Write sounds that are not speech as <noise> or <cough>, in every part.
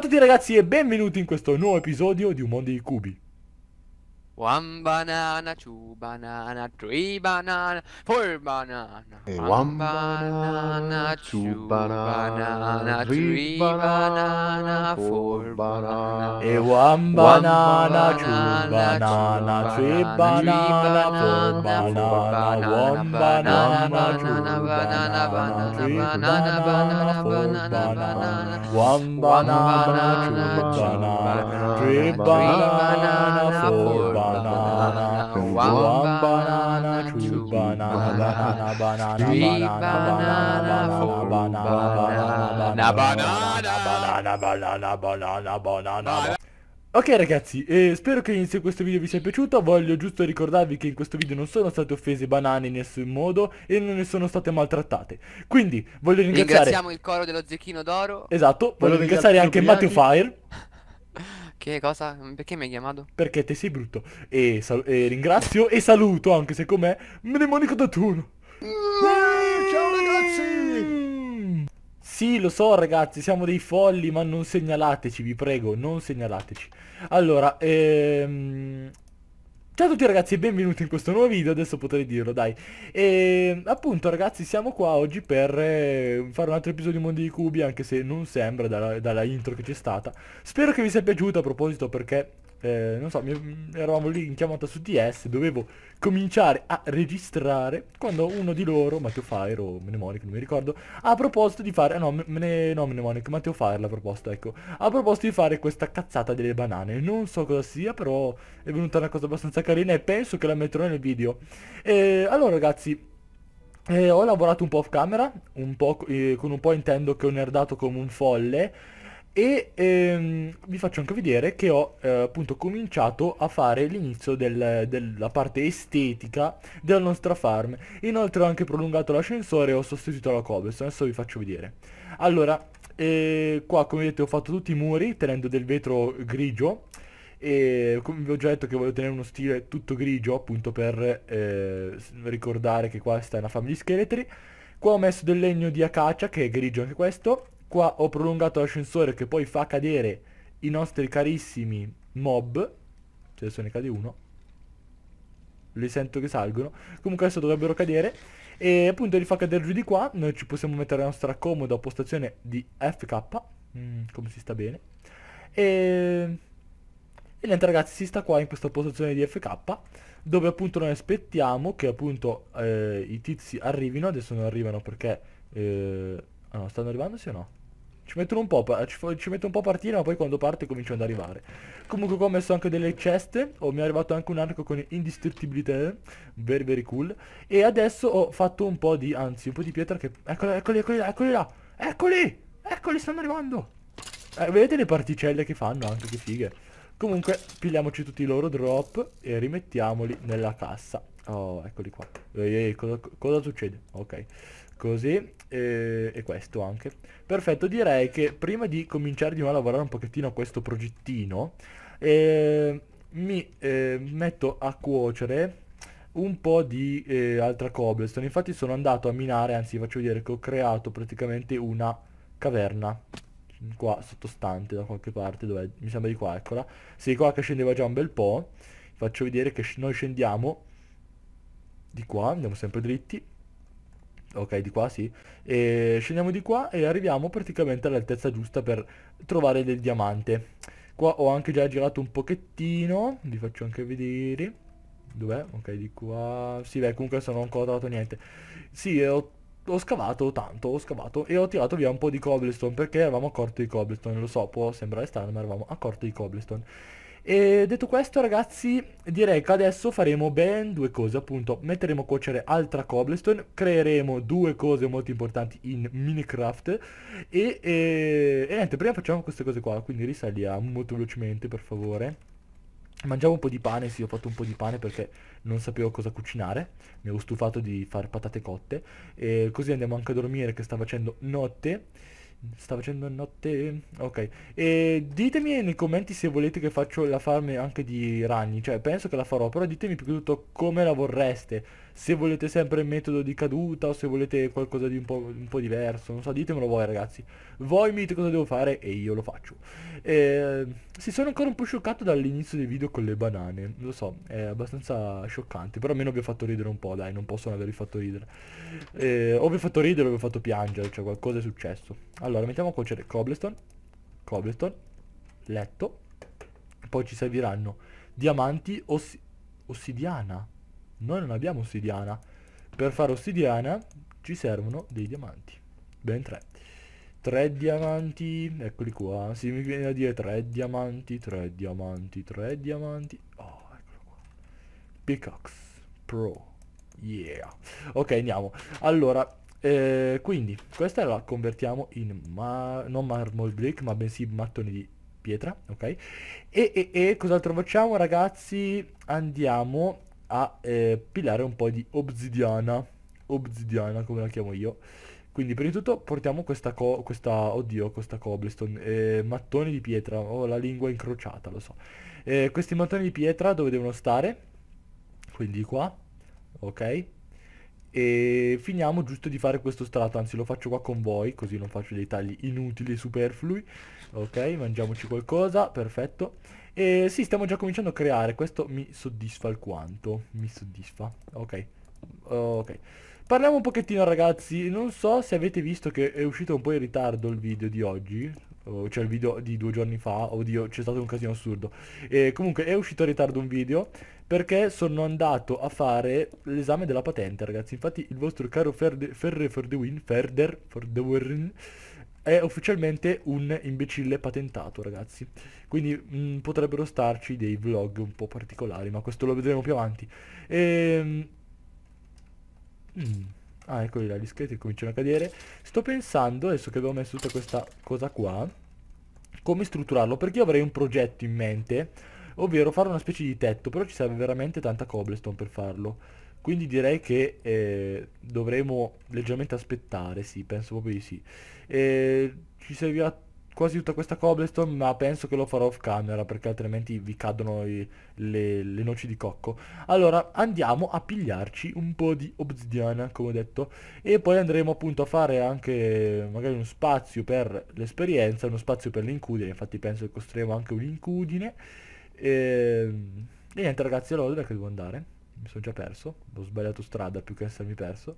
Ciao a tutti ragazzi e benvenuti in questo nuovo episodio di Un Mondo di Cubi. One banana, two banana, three banana, four banana. Hey, one, banana, two banana, three banana, four banana. one banana, two banana, three banana, four banana. One banana, two banana, three banana, four banana. One banana, two banana, three banana, four One, banana, two banana, banana, banana, banana, banana, banana, banana, banana, Ok ragazzi, eh, spero che l'inizio questo video vi sia piaciuto, voglio giusto ricordarvi che in questo video non sono state offese banane in nessun modo e non ne sono state maltrattate. Quindi voglio ringraziare... Ringraziamo il coro dello zecchino d'oro. Esatto, voglio ringraziare anche Matthew Fire. Che cosa? Perché mi hai chiamato? Perché te sei brutto. E, e ringrazio e saluto, anche se com'è, Mnemonico Datuno. Mm, ciao ragazzi! Sì, lo so ragazzi, siamo dei folli, ma non segnalateci, vi prego, non segnalateci. Allora, ehm... Ciao a tutti ragazzi e benvenuti in questo nuovo video, adesso potrei dirlo dai E appunto ragazzi siamo qua oggi per eh, fare un altro episodio di Mondi di Cubi Anche se non sembra dalla, dalla intro che c'è stata Spero che vi sia piaciuto a proposito perché eh, non so, mi, mm, eravamo lì in chiamata su DS, dovevo cominciare a registrare quando uno di loro, Matteo Fire o Mnemonic, non mi ricordo, ha proposto di fare, ah no, mne, no Mnemonic, Matteo Fire l'ha proposto, ecco, ha proposto di fare questa cazzata delle banane, non so cosa sia, però è venuta una cosa abbastanza carina e penso che la metterò nel video. E, eh, allora ragazzi, eh, ho lavorato un po' off camera, un po', eh, con un po' intendo che ho nerdato come un folle, e ehm, vi faccio anche vedere che ho eh, appunto cominciato a fare l'inizio del, della parte estetica della nostra farm inoltre ho anche prolungato l'ascensore e ho sostituito la cobblestone adesso vi faccio vedere allora eh, qua come vedete ho fatto tutti i muri tenendo del vetro grigio e come vi ho già detto che voglio tenere uno stile tutto grigio appunto per eh, ricordare che questa è una farm di scheletri qua ho messo del legno di acacia che è grigio anche questo Qua ho prolungato l'ascensore che poi fa cadere i nostri carissimi mob. Se adesso ne cade uno. Li sento che salgono. Comunque adesso dovrebbero cadere. E appunto li fa cadere giù di qua. Noi ci possiamo mettere la nostra comoda postazione di FK. Mm, come si sta bene. E... e niente ragazzi, si sta qua in questa postazione di FK dove appunto noi aspettiamo che appunto eh, i tizi arrivino, adesso non arrivano perché... Eh... Ah no, stanno arrivando sì o no? Ci mettono un po', ci metto un po' a partire ma poi quando parte cominciano ad arrivare. Comunque qua ho messo anche delle ceste, oh, mi è arrivato anche un arco con indistruttibilità, very very cool. E adesso ho fatto un po' di, anzi un po' di pietra che... Eccoli, eccoli, eccoli, eccoli là, eccoli, eccoli stanno arrivando. Eh, vedete le particelle che fanno anche, che fighe. Comunque pigliamoci tutti i loro drop e rimettiamoli nella cassa. Oh, eccoli qua. Ehi, cosa, cosa succede? Ok. Così, e, eh, e, questo anche. Perfetto, direi che prima di cominciare di nuovo a lavorare un pochettino a questo progettino, eh, mi eh, metto a cuocere un po' di eh, altra cobblestone. Infatti sono andato a minare, anzi faccio vedere che ho creato praticamente una caverna qua sottostante da qualche parte, dove mi sembra di qua, eccola. Sì, qua che scendeva già un bel po'. Faccio vedere che noi scendiamo di qua, andiamo sempre dritti Ok, di qua sì. E scendiamo di qua e arriviamo praticamente all'altezza giusta per trovare del diamante. Qua ho anche già girato un pochettino, vi faccio anche vedere. Dov'è? Ok, di qua... Sì, beh, comunque non ho ancora trovato niente. Sì, ho, ho scavato tanto, ho scavato e ho tirato via un po' di cobblestone perché eravamo accorti di cobblestone, lo so, può sembrare strano, ma eravamo accorti di cobblestone. E detto questo ragazzi direi che adesso faremo ben due cose appunto Metteremo a cuocere altra cobblestone Creeremo due cose molto importanti in Minecraft e, e, e niente prima facciamo queste cose qua Quindi risaliamo molto velocemente per favore Mangiamo un po' di pane, sì ho fatto un po' di pane perché non sapevo cosa cucinare Mi ero stufato di fare patate cotte E così andiamo anche a dormire che sta facendo notte Sta facendo notte... Ok. E ditemi nei commenti se volete che faccio la farm anche di ragni. Cioè, penso che la farò, però ditemi più che tutto come la vorreste se volete sempre il metodo di caduta o se volete qualcosa di un po', un po diverso, non so, ditemelo voi ragazzi. Voi mi dite cosa devo fare e io lo faccio. Eh, sì, sono ancora un po' scioccato dall'inizio del video con le banane, lo so, è abbastanza scioccante, però almeno vi ho fatto ridere un po', dai, non posso non avervi fatto ridere. Eh, o vi ho fatto ridere o vi ho fatto piangere, cioè qualcosa è successo. Allora, mettiamo a cuocere cobblestone, cobblestone, letto, poi ci serviranno diamanti, ossi ossidiana noi non abbiamo ossidiana. Per fare ossidiana ci servono dei diamanti. Ben tre. Tre diamanti, eccoli qua. Si mi viene a dire tre diamanti, tre diamanti, tre diamanti. Oh, eccolo qua. Pickaxe Pro. Yeah. Ok, andiamo. Allora, eh, quindi, questa la convertiamo in ma non marble brick, ma bensì mattoni di pietra, ok? E, e, e cos'altro facciamo, ragazzi? Andiamo a eh, pilare un po' di obsidiana, obsidiana come la chiamo io. Quindi prima di tutto portiamo questa, co questa oddio, questa cobblestone, eh, mattoni di pietra, ho oh, la lingua incrociata, lo so. Eh, questi mattoni di pietra dove devono stare? Quindi qua, ok. E finiamo giusto di fare questo strato, anzi lo faccio qua con voi, così non faccio dei tagli inutili e superflui. Ok, mangiamoci qualcosa, perfetto. E sì, stiamo già cominciando a creare, questo mi soddisfa alquanto, mi soddisfa, ok, ok. Parliamo un pochettino ragazzi, non so se avete visto che è uscito un po' in ritardo il video di oggi, cioè il video di due giorni fa, oddio c'è stato un casino assurdo. E comunque è uscito in ritardo un video perché sono andato a fare l'esame della patente ragazzi, infatti il vostro caro Ferre for the win, Ferder for the win, è ufficialmente un imbecille patentato, ragazzi. Quindi mh, mm, potrebbero starci dei vlog un po' particolari, ma questo lo vedremo più avanti. E... Ehm, mm. Ah, eccoli là, gli scheletri cominciano a cadere. Sto pensando, adesso che abbiamo messo tutta questa cosa qua, come strutturarlo, perché io avrei un progetto in mente, ovvero fare una specie di tetto, però ci serve veramente tanta cobblestone per farlo. Quindi direi che eh, dovremo leggermente aspettare, sì, penso proprio di sì. Eh, ci servirà quasi tutta questa cobblestone, ma penso che lo farò off camera, perché altrimenti vi cadono i, le, le, noci di cocco. Allora, andiamo a pigliarci un po' di obsidiana, come ho detto, e poi andremo appunto a fare anche magari uno spazio per l'esperienza, uno spazio per l'incudine, infatti penso che costruiremo anche un incudine. E, ehm, e niente ragazzi, allora dove devo andare? mi sono già perso, ho sbagliato strada più che essermi perso,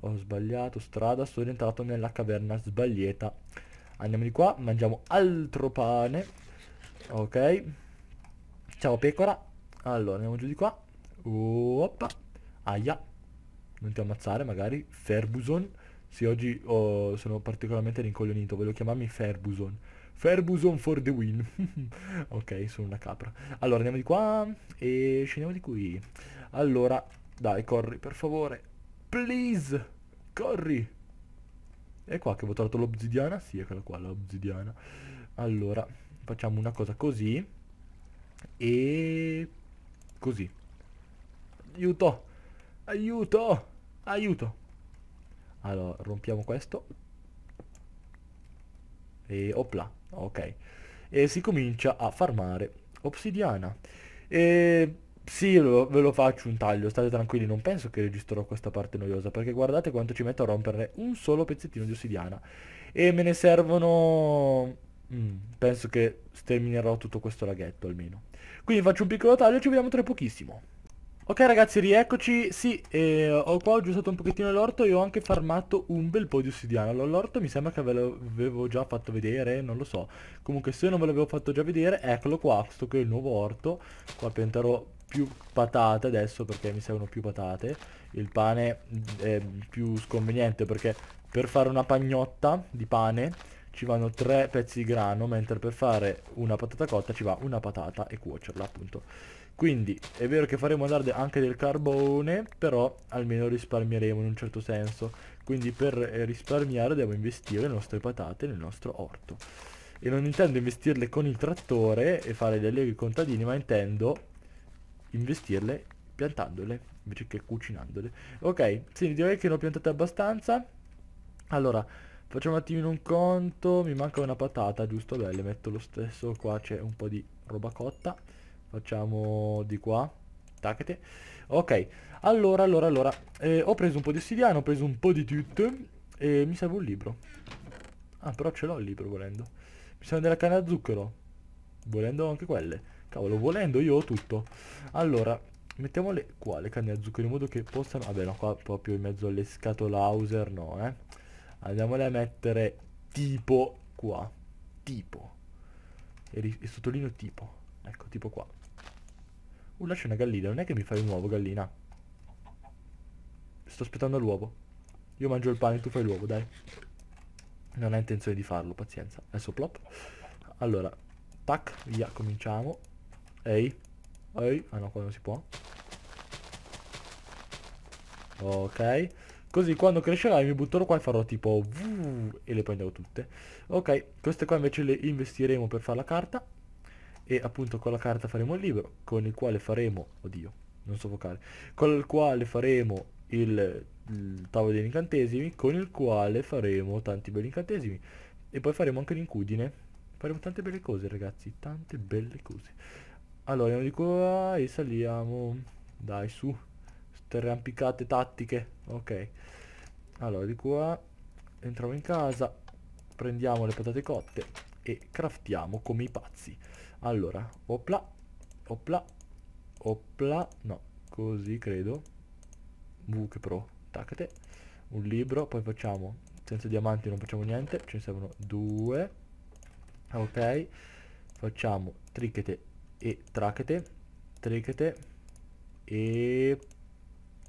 ho sbagliato strada, sono entrato nella caverna sbagliata. Andiamo di qua, mangiamo altro pane, ok, ciao pecora, allora andiamo giù di qua, oppa, aia, non ti ammazzare magari, ferbuson sì oggi oh, sono particolarmente rincoglionito, voglio chiamarmi Ferbuson. Ferbuson for the win. <laughs> ok, sono una capra. Allora andiamo di qua e scendiamo di qui. Allora, dai, corri, per favore. Please, corri. È qua che ho trovato l'obsidiana? Sì, è quella qua, l'obsidiana. Allora, facciamo una cosa così. E... Così. Aiuto! Aiuto! Aiuto! Allora, rompiamo questo. E opla, ok. E si comincia a farmare obsidiana. E sì, lo, ve lo faccio un taglio, state tranquilli, non penso che registrerò questa parte noiosa, perché guardate quanto ci metto a rompere un solo pezzettino di ossidiana. E me ne servono... Mm, penso che sterminerò tutto questo laghetto almeno. Quindi faccio un piccolo taglio e ci vediamo tra pochissimo. Ok ragazzi, rieccoci. Sì, eh, ho qua ho aggiustato un pochettino l'orto e ho anche farmato un bel po' di ossidiana. L'orto mi sembra che ve l'avevo già fatto vedere, non lo so. Comunque se non ve l'avevo fatto già vedere, eccolo qua, questo che è il nuovo orto. Qua pianterò più patate adesso perché mi servono più patate il pane è più sconveniente perché per fare una pagnotta di pane ci vanno tre pezzi di grano mentre per fare una patata cotta ci va una patata e cuocerla appunto quindi è vero che faremo andare anche del carbone però almeno risparmieremo in un certo senso quindi per eh, risparmiare devo investire le nostre patate nel nostro orto e non intendo investirle con il trattore e fare degli allievi contadini ma intendo investirle piantandole invece che cucinandole. Ok, sì, direi che ne ho piantate abbastanza. Allora, facciamo un attimino un conto. Mi manca una patata, giusto? Beh, le metto lo stesso. Qua c'è un po' di roba cotta. Facciamo di qua. Tacchete. Ok, allora, allora, allora. Eh, ho preso un po' di ossidiano, ho preso un po' di tutto. E mi serve un libro. Ah, però ce l'ho il libro volendo. Mi serve della canna a zucchero. Volendo anche quelle. Cavolo, volendo io ho tutto. Allora, mettiamole qua le canne a zucchero in modo che possano... Vabbè, no, qua proprio in mezzo alle scatole Hauser, no, eh. Andiamole a mettere tipo qua. Tipo. E, e sottolineo tipo. Ecco, tipo qua. Uh, lascia una gallina. Non è che mi fai un uovo, gallina. Sto aspettando l'uovo. Io mangio il pane, tu fai l'uovo, dai. Non ho intenzione di farlo, pazienza. Adesso plop. Allora, tac, via, cominciamo. Ehi. Ehi. Ah no, qua non si può. Ok. Così quando crescerai mi butterò qua e farò tipo e le prenderò tutte. Ok, queste qua invece le investiremo per fare la carta. E appunto con la carta faremo il libro, con il quale faremo... Oddio, non so vocare. Con il quale faremo il, il tavolo degli incantesimi, con il quale faremo tanti belli incantesimi. E poi faremo anche l'incudine. Faremo tante belle cose ragazzi, tante belle cose. Allora, andiamo di qua e saliamo. Dai, su. Ste arrampicate tattiche. Ok. Allora, di qua. Ah, entriamo in casa. Prendiamo le patate cotte. E craftiamo come i pazzi. Allora, opla. Opla. Opla. No, così credo. V che pro. Tacate. Un libro. Poi facciamo. Senza diamanti non facciamo niente. Ce ne servono due. Ok. Facciamo trichete e trachete, trichete e...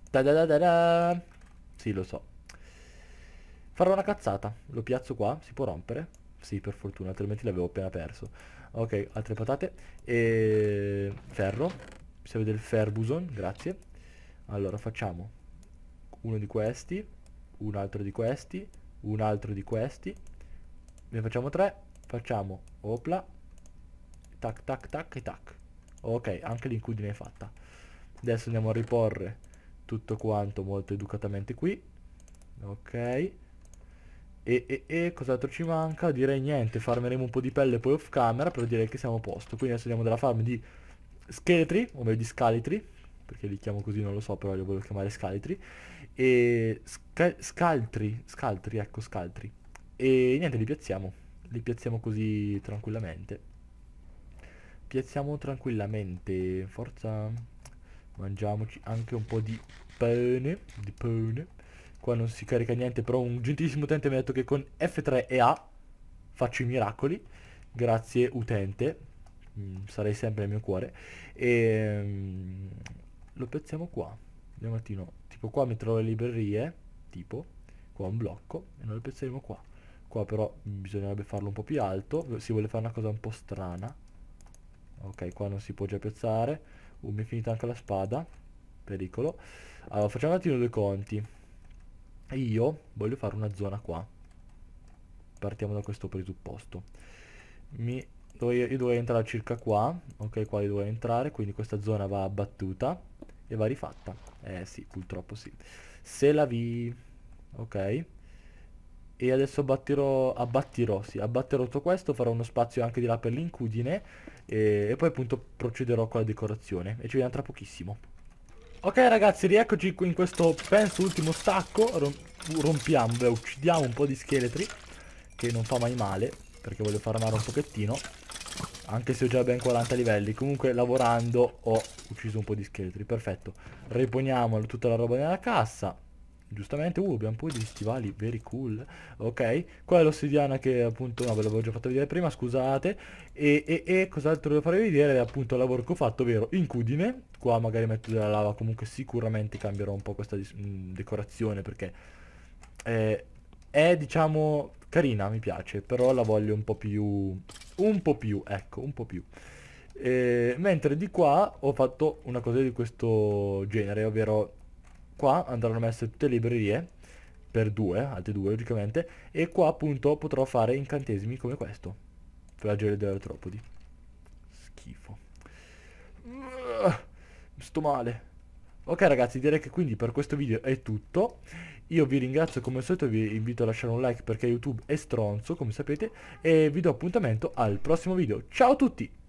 Da da da da da! Sì, lo so. Farò una cazzata. Lo piazzo qua, si può rompere? Sì, per fortuna, altrimenti l'avevo appena perso. Ok, altre patate. E... Ferro. Mi serve del ferbuson, grazie. Allora, facciamo uno di questi, un altro di questi, un altro di questi. Ne facciamo tre. Facciamo, opla, Tac, tac, tac e tac. Ok, anche l'incudine è fatta. Adesso andiamo a riporre tutto quanto molto educatamente qui. Ok. E, e, e cos'altro ci manca? Direi niente, farmeremo un po' di pelle poi off camera Però direi che siamo a posto. Quindi adesso andiamo dalla farm di scheletri, o meglio di scalitri, perché li chiamo così non lo so, però li voglio chiamare scalitri. E scal scaltri, scaltri, ecco scaltri. E niente, li piazziamo. Li piazziamo così tranquillamente piazziamo tranquillamente forza mangiamoci anche un po' di pane di pane qua non si carica niente però un gentilissimo utente mi ha detto che con F3 e A faccio i miracoli grazie utente mm, sarei sempre nel mio cuore e mm, lo piazziamo qua un mattino tipo qua metterò le librerie tipo qua un blocco e noi lo piazzeremo qua qua però mm, bisognerebbe farlo un po' più alto si vuole fare una cosa un po' strana ok qua non si può già piazzare uh, mi è finita anche la spada pericolo allora facciamo un attimo due conti io voglio fare una zona qua partiamo da questo presupposto mi io dovrei entrare circa qua ok qua io dovrei entrare quindi questa zona va abbattuta e va rifatta eh sì purtroppo sì se la vi ok e adesso abbatterò, abbatterò, sì, abbatterò tutto questo, farò uno spazio anche di là per l'incudine e, e poi appunto procederò con la decorazione e ci vediamo tra pochissimo. Ok ragazzi, rieccoci in questo, penso, ultimo stacco, rompiamo, beh, uccidiamo un po' di scheletri, che non fa mai male, perché voglio farmare un pochettino, anche se ho già ben 40 livelli, comunque lavorando ho ucciso un po' di scheletri, perfetto. Riponiamo tutta la roba nella cassa, giustamente uh abbiamo poi degli stivali very cool ok qua è l'ossidiana che appunto no ve l'avevo già fatto vedere prima scusate e, e, e cos'altro devo farvi vedere è appunto il lavoro che ho fatto ovvero incudine qua magari metto della lava comunque sicuramente cambierò un po' questa mh, mm, decorazione perché eh, è diciamo carina mi piace però la voglio un po' più un po' più ecco un po' più e, eh, mentre di qua ho fatto una cosa di questo genere ovvero qua andranno messe tutte le librerie per due, altre due logicamente, e qua appunto potrò fare incantesimi come questo, flagelle dell'eletropodi. Schifo. Sto male. Ok ragazzi, direi che quindi per questo video è tutto. Io vi ringrazio come al solito, vi invito a lasciare un like perché YouTube è stronzo, come sapete, e vi do appuntamento al prossimo video. Ciao a tutti!